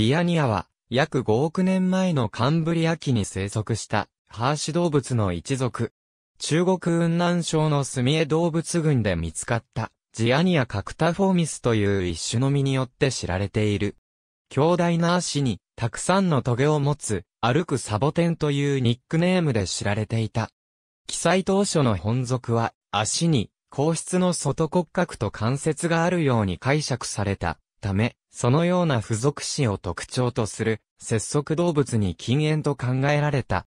ディアニアは、約5億年前のカンブリア紀に生息した、ハーシ動物の一族。中国雲南省の墨江動物群で見つかった、ジアニアカクタフォーミスという一種の実によって知られている。強大な足に、たくさんの棘を持つ、歩くサボテンというニックネームで知られていた。記載当初の本族は、足に、皇室の外骨格と関節があるように解釈された。ため、そのような付属詞を特徴とする、節足動物に禁煙と考えられた。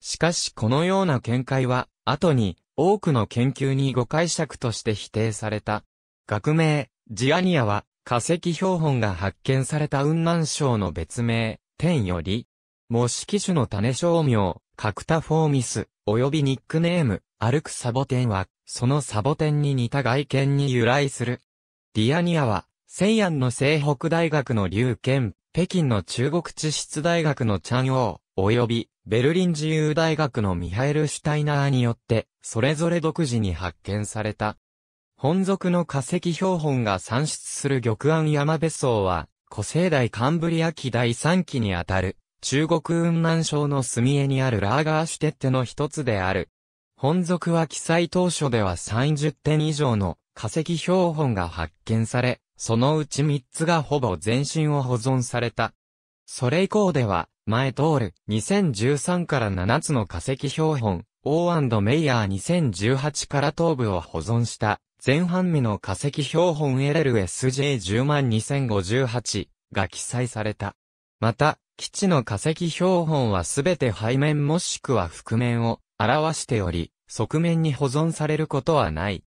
しかしこのような見解は、後に、多くの研究に誤解釈として否定された。学名、ジアニアは、化石標本が発見された雲南省の別名、天より、模式種の種商名、カクタフォーミス、及びニックネーム、歩くサボテンは、そのサボテンに似た外見に由来する。ディアニアは、西安の西北大学の劉健、北京の中国地質大学のチャンヨー、及びベルリン自由大学のミハエル・シュタイナーによって、それぞれ独自に発見された。本属の化石標本が産出する玉安山別荘は、古生代カンブリア紀第3期にあたる、中国雲南省の墨江にあるラーガーシュテッテの一つである。本属は記載当初では30点以上の化石標本が発見され、そのうち三つがほぼ全身を保存された。それ以降では、前通る2013から7つの化石標本、オーメイヤー2018から頭部を保存した、前半身の化石標本 LLSJ102058 が記載された。また、基地の化石標本はすべて背面もしくは覆面を表しており、側面に保存されることはない。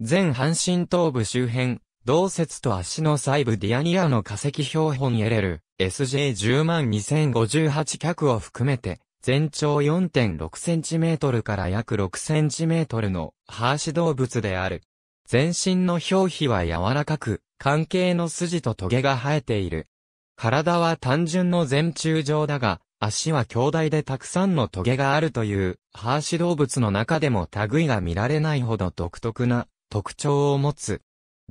全半身頭部周辺、同節と足の細部ディアニアの化石標本エレル、SJ102058 脚を含めて、全長 4.6cm から約 6cm のハーシ動物である。全身の表皮は柔らかく、関係の筋と棘が生えている。体は単純の全中状だが、足は強大でたくさんの棘があるという、ハーシ動物の中でも類が見られないほど独特な特徴を持つ。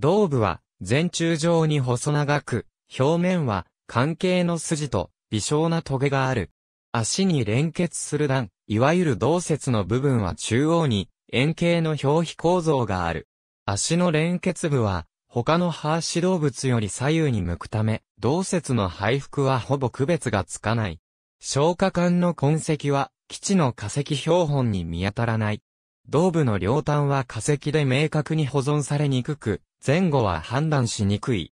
胴部は全柱状に細長く、表面は関係の筋と微小な棘がある。足に連結する段、いわゆる胴節の部分は中央に円形の表皮構造がある。足の連結部は他のハーシ動物より左右に向くため、胴節の配服はほぼ区別がつかない。消化管の痕跡は基地の化石標本に見当たらない。胴部の両端は化石で明確に保存されにくく、前後は判断しにくい。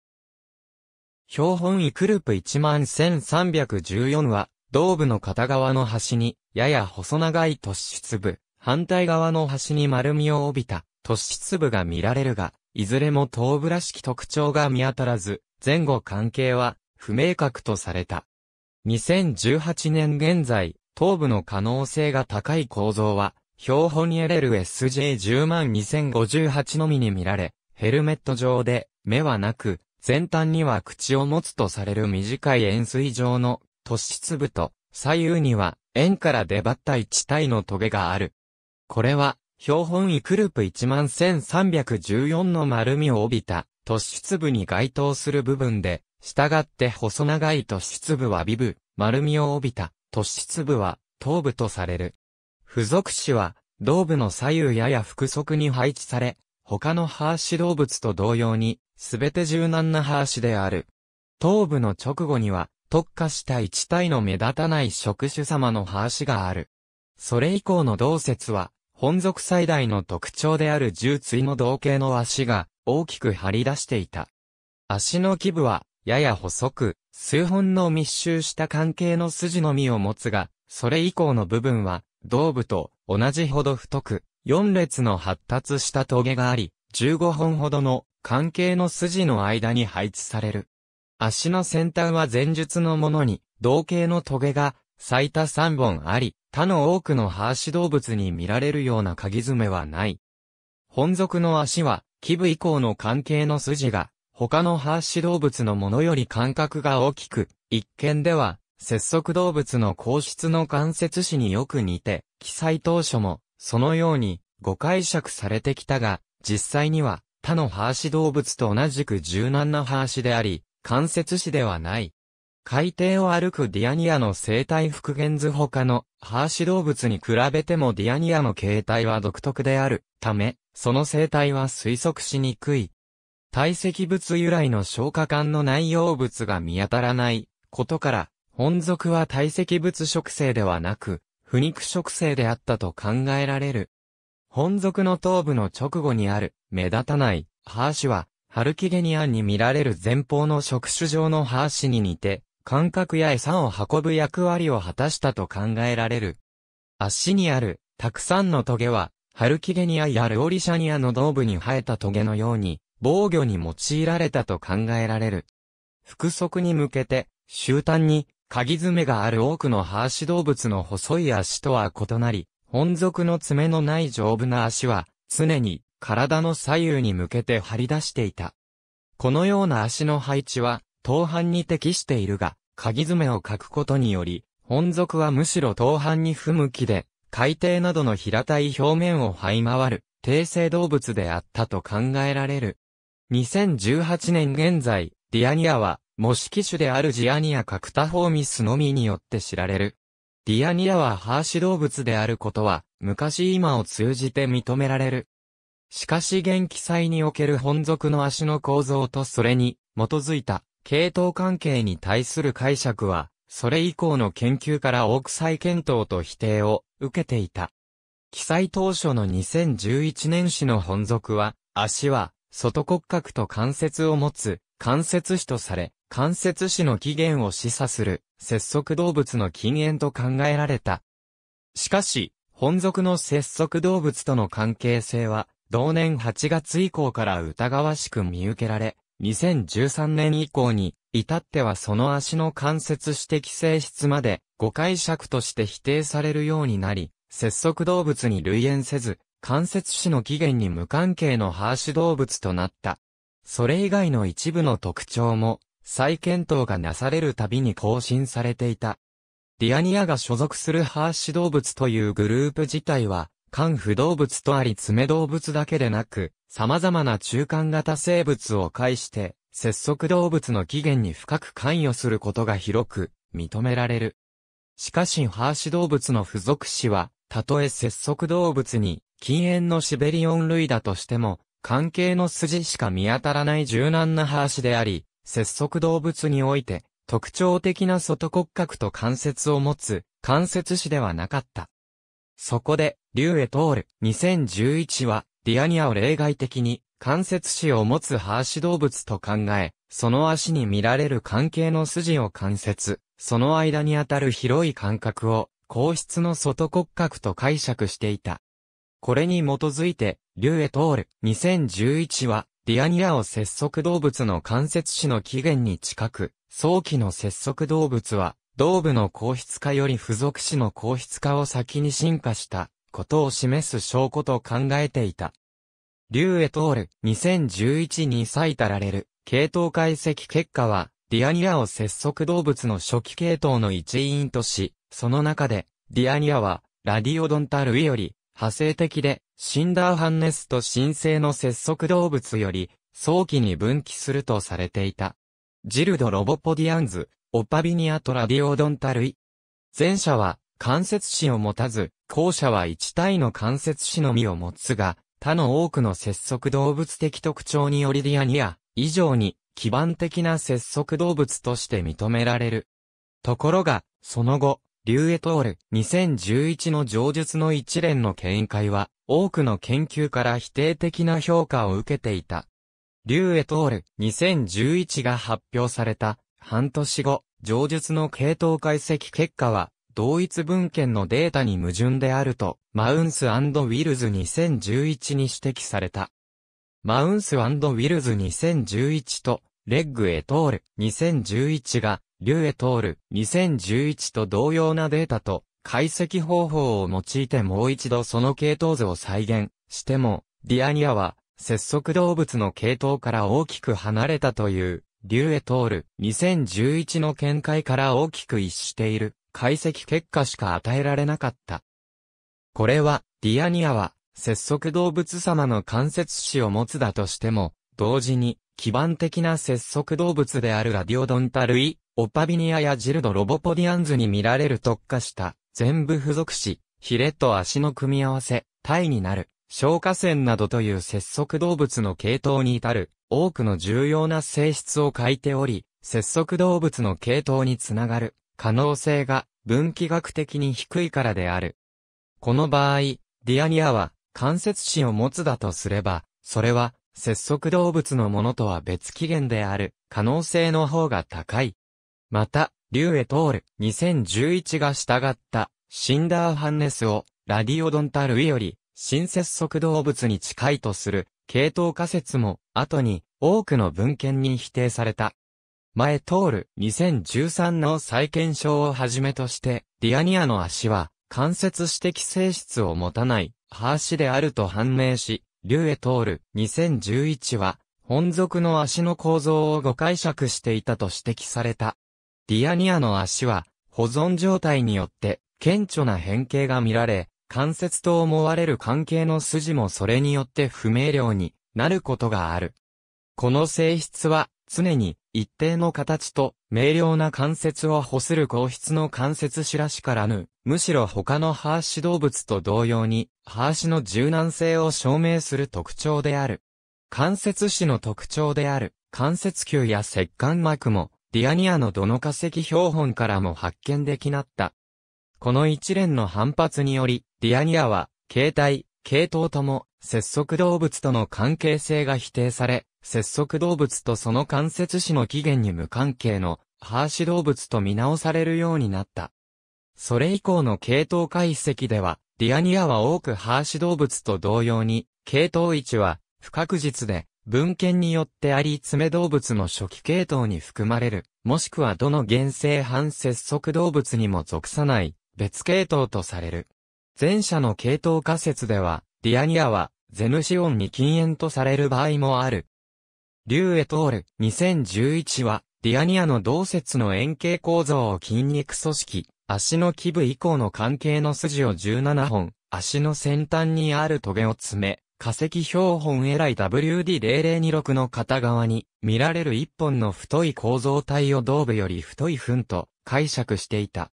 標本イクループ11314は、胴部の片側の端に、やや細長い突出部、反対側の端に丸みを帯びた突出部が見られるが、いずれも頭部らしき特徴が見当たらず、前後関係は不明確とされた。2018年現在、頭部の可能性が高い構造は、標本エ l ル s j 1 0 2 0 5 8のみに見られ、ヘルメット状で、目はなく、先端には口を持つとされる短い円錐状の突出部と、左右には円から出張った一体の棘がある。これは、標本イクループ11314の丸みを帯びた突出部に該当する部分で、従って細長い突出部は尾部、丸みを帯びた突出部は頭部とされる。付属詞は、胴部の左右やや複側に配置され、他のハーシ動物と同様に、すべて柔軟なハーシである。頭部の直後には、特化した一体の目立たない触手様のハーシがある。それ以降の同説は、本族最大の特徴である重椎の同型の足が大きく張り出していた。足の基部はやや細く、数本の密集した関係の筋のみを持つが、それ以降の部分は、胴部と同じほど太く、4列の発達した棘があり、15本ほどの関係の筋の間に配置される。足の先端は前述のものに、同型の棘が最多3本あり、他の多くのハーシ動物に見られるような鍵爪はない。本属の足は、基部以降の関係の筋が、他のハーシ動物のものより間隔が大きく、一見では、節足動物の硬質の関節子によく似て、記載当初も、そのように誤解釈されてきたが、実際には他のハーシ動物と同じく柔軟なハーシであり、関節子ではない。海底を歩くディアニアの生態復元図他のハーシ動物に比べてもディアニアの形態は独特であるため、その生態は推測しにくい。堆積物由来の消化管の内容物が見当たらないことから、本属は堆積物植生ではなく、不肉食性であったと考えられる。本族の頭部の直後にある、目立たない、ハーシは、ハルキゲニアンに見られる前方の触手状のハーシに似て、感覚や餌を運ぶ役割を果たしたと考えられる。足にある、たくさんのトゲは、ハルキゲニアやルオリシャニアの頭部に生えたトゲのように、防御に用いられたと考えられる。腹足に向けて、終端に、鍵爪がある多くのハーシ動物の細い足とは異なり、本属の爪のない丈夫な足は、常に体の左右に向けて張り出していた。このような足の配置は、頭半に適しているが、鍵爪を描くことにより、本属はむしろ頭半に不向きで、海底などの平たい表面を這い回る、低性動物であったと考えられる。2018年現在、ディアニアは、模式種であるジアニアカクタフォーミスのみによって知られる。ディアニアはハーシ動物であることは、昔今を通じて認められる。しかし現記載における本族の足の構造とそれに基づいた系統関係に対する解釈は、それ以降の研究から多く再検討と否定を受けていた。記載当初の2011年史の本族は、足は外骨格と関節を持つ関節肢とされ、関節死の起源を示唆する、節足動物の禁煙と考えられた。しかし、本属の節足動物との関係性は、同年8月以降から疑わしく見受けられ、2013年以降に、至ってはその足の関節指摘性質まで、誤解釈として否定されるようになり、節足動物に類縁せず、関節死の起源に無関係のハーシュ動物となった。それ以外の一部の特徴も、再検討がなされるたびに更新されていた。ディアニアが所属するハーシ動物というグループ自体は、間腐動物とあり爪動物だけでなく、様々な中間型生物を介して、節足動物の起源に深く関与することが広く認められる。しかしハーシ動物の付属詞は、たとえ節足動物に禁煙のシベリオン類だとしても、関係の筋しか見当たらない柔軟なハーシであり、節足動物において、特徴的な外骨格と関節を持つ、関節種ではなかった。そこで、リュウエトール2011は、ディアニアを例外的に、関節種を持つハーシ動物と考え、その足に見られる関係の筋を関節、その間にあたる広い感覚を、硬質の外骨格と解釈していた。これに基づいて、リュウエトール2011は、ディアニアを節足動物の関節種の起源に近く、早期の節足動物は、動物の硬質化より付属種の硬質化を先に進化したことを示す証拠と考えていた。リュウエトール2011に採たられる系統解析結果は、ディアニアを節足動物の初期系統の一員とし、その中で、ディアニアは、ラディオドンタイより、派生的で、シンダーハンネスと神聖の節足動物より、早期に分岐するとされていた。ジルド・ロボポディアンズ、オパビニアトラディオドンタ類。前者は、関節子を持たず、後者は一体の関節子のみを持つが、他の多くの節足動物的特徴によりディアニア、以上に、基盤的な節足動物として認められる。ところが、その後、リューエトール、2011の上述の一連の見解は、多くの研究から否定的な評価を受けていた。リューエトール、2011が発表された、半年後、上述の系統解析結果は、同一文献のデータに矛盾であると、マウンスウィルズ2011に指摘された。マウンスウィルズ2011と、レッグエトール2011がリュエトール2011と同様なデータと解析方法を用いてもう一度その系統図を再現しても、ディアニアは、節足動物の系統から大きく離れたという、リュエトール2011の見解から大きく一している解析結果しか与えられなかった。これは、ディアニアは、節足動物様の関節子を持つだとしても、同時に、基盤的な節足動物であるラディオドンタ類オパビニアやジルド・ロボポディアンズに見られる特化した、全部付属し、ヒレと足の組み合わせ、体になる、消化腺などという節足動物の系統に至る、多くの重要な性質を書いており、節足動物の系統につながる、可能性が、分岐学的に低いからである。この場合、ディアニアは、関節子を持つだとすれば、それは、節足動物のものとは別起源である、可能性の方が高い。また、リュエトール2011が従った、シンダーハンネスを、ラディオドンタルイより、新接足動物に近いとする、系統仮説も、後に、多くの文献に否定された。前ール2013の再検証をはじめとして、ディアニアの足は、関節指摘性質を持たない、ハーシであると判明し、リュエトール2011は、本属の足の構造を誤解釈していたと指摘された。ディアニアの足は、保存状態によって、顕著な変形が見られ、関節と思われる関係の筋もそれによって不明瞭になることがある。この性質は、常に一定の形と明瞭な関節を保する硬質の関節しらしからぬ、むしろ他のハーシ動物と同様に、ハーシの柔軟性を証明する特徴である。関節歯の特徴である、関節球や石管膜も、ディアニアのどの化石標本からも発見できなった。この一連の反発により、ディアニアは、形態、系統とも、節足動物との関係性が否定され、節足動物とその関節種の起源に無関係の、ハーシ動物と見直されるようになった。それ以降の系統解析では、ディアニアは多くハーシ動物と同様に、系統位置は不確実で、文献によってアリ爪動物の初期系統に含まれる、もしくはどの原生反節足動物にも属さない、別系統とされる。前者の系統仮説では、ディアニアは、ゼヌシオンに禁煙とされる場合もある。リュウエトール2011は、ディアニアの同説の円形構造を筋肉組織、足の基部以降の関係の筋を17本、足の先端にある棘を詰め、化石標本以い WD0026 の片側に見られる一本の太い構造体を胴部より太い糞と解釈していた。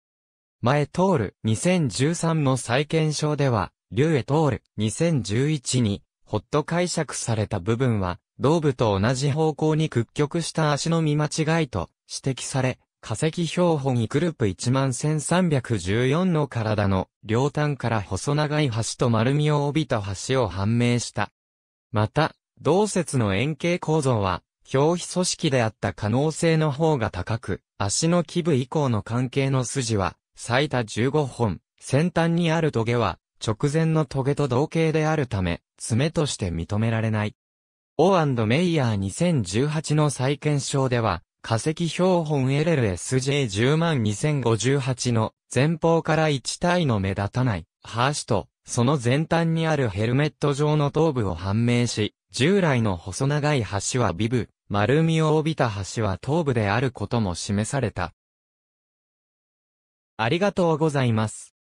前通る2013の再検証では、竜へ通る2011に、ほっと解釈された部分は、胴部と同じ方向に屈曲した足の見間違いと指摘され、化石標本イクループ11314の体の両端から細長い橋と丸みを帯びた橋を判明した。また、同説の円形構造は、表皮組織であった可能性の方が高く、足の基部以降の関係の筋は、最多15本、先端にあるトゲは、直前のトゲと同型であるため、爪として認められない。オーメイヤー2018の再検証では、化石標本 LLSJ102058 の前方から1体の目立たないハーシとその前端にあるヘルメット状の頭部を判明し、従来の細長い橋はビブ、丸みを帯びた橋は頭部であることも示された。ありがとうございます。